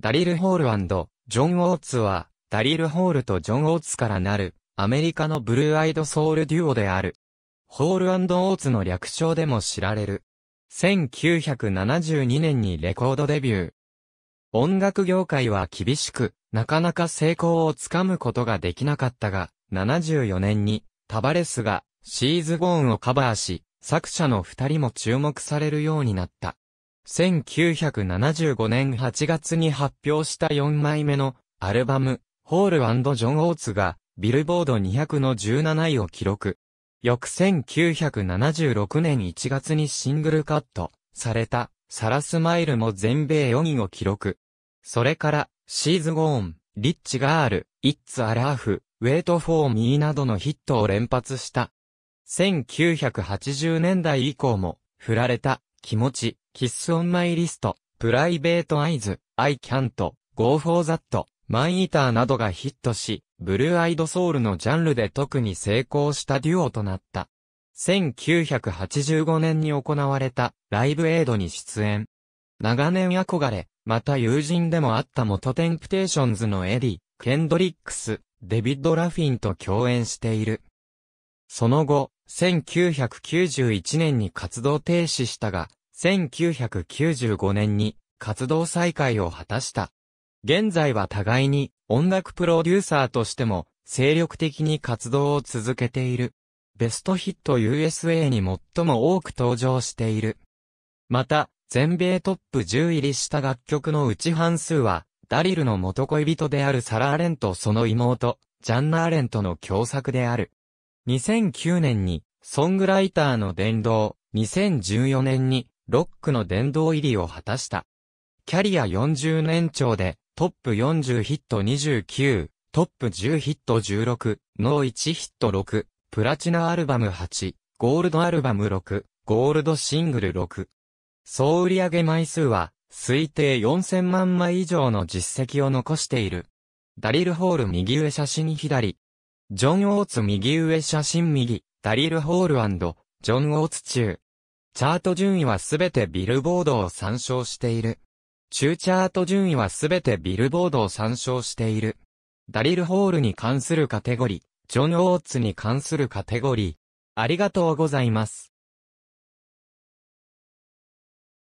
ダリル・ホールジョン・オーツは、ダリル・ホールとジョン・オーツからなる、アメリカのブルーアイドソウルデュオである。ホールオーツの略称でも知られる。1972年にレコードデビュー。音楽業界は厳しく、なかなか成功をつかむことができなかったが、74年に、タバレスが、シーズ・ボーンをカバーし、作者の二人も注目されるようになった。1975年8月に発表した4枚目のアルバム、ホールジョン・オーツがビルボード200の17位を記録。翌1976年1月にシングルカットされたサラスマイルも全米4位を記録。それから、シーズ・ゴーン、リッチ・ガール、イッツ・アラーフ、ウェイト・フォー・ミーなどのヒットを連発した。1980年代以降も振られた気持ち、キッスオンマイリスト、プライベートアイズ、アイキャント、ゴーフォーザット、マンイーターなどがヒットし、ブルーアイドソウルのジャンルで特に成功したデュオとなった。1985年に行われたライブエイドに出演。長年憧れ、また友人でもあった元テンプテーションズのエディ、ケンドリックス、デビッド・ラフィンと共演している。その後、1991年に活動停止したが、1995年に活動再開を果たした。現在は互いに音楽プロデューサーとしても精力的に活動を続けている。ベストヒット USA に最も多く登場している。また、全米トップ10入りした楽曲のうち半数は、ダリルの元恋人であるサラ・アレンとその妹、ジャンナ・ーレンとの共作である。2009年に、ソングライターの殿堂、2014年に、ロックの殿堂入りを果たした。キャリア40年長で、トップ40ヒット29、トップ10ヒット16、ノー1ヒット6、プラチナアルバム8、ゴールドアルバム6、ゴールドシングル6。総売上枚数は、推定4000万枚以上の実績を残している。ダリルホール右上写真左、ジョン・オーツ右上写真右、ダリル・ホールジョン・オーツ中。チャート順位はすべてビルボードを参照している。中チャート順位はすべてビルボードを参照している。ダリル・ホールに関するカテゴリー、ジョン・オーツに関するカテゴリー。ありがとうございます。